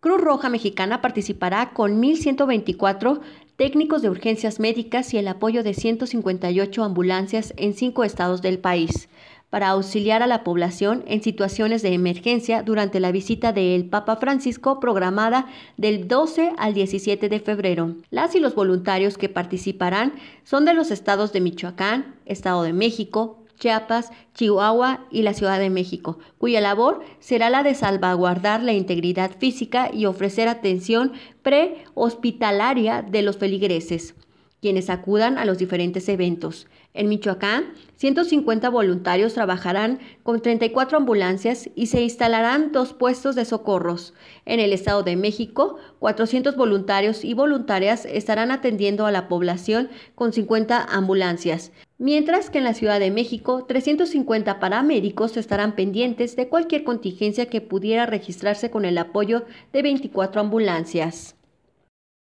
Cruz Roja Mexicana participará con 1.124 técnicos de urgencias médicas y el apoyo de 158 ambulancias en cinco estados del país para auxiliar a la población en situaciones de emergencia durante la visita del Papa Francisco programada del 12 al 17 de febrero. Las y los voluntarios que participarán son de los estados de Michoacán, Estado de México, Chiapas, Chihuahua y la Ciudad de México, cuya labor será la de salvaguardar la integridad física y ofrecer atención prehospitalaria de los feligreses quienes acudan a los diferentes eventos. En Michoacán, 150 voluntarios trabajarán con 34 ambulancias y se instalarán dos puestos de socorros. En el Estado de México, 400 voluntarios y voluntarias estarán atendiendo a la población con 50 ambulancias, mientras que en la Ciudad de México, 350 paramédicos estarán pendientes de cualquier contingencia que pudiera registrarse con el apoyo de 24 ambulancias.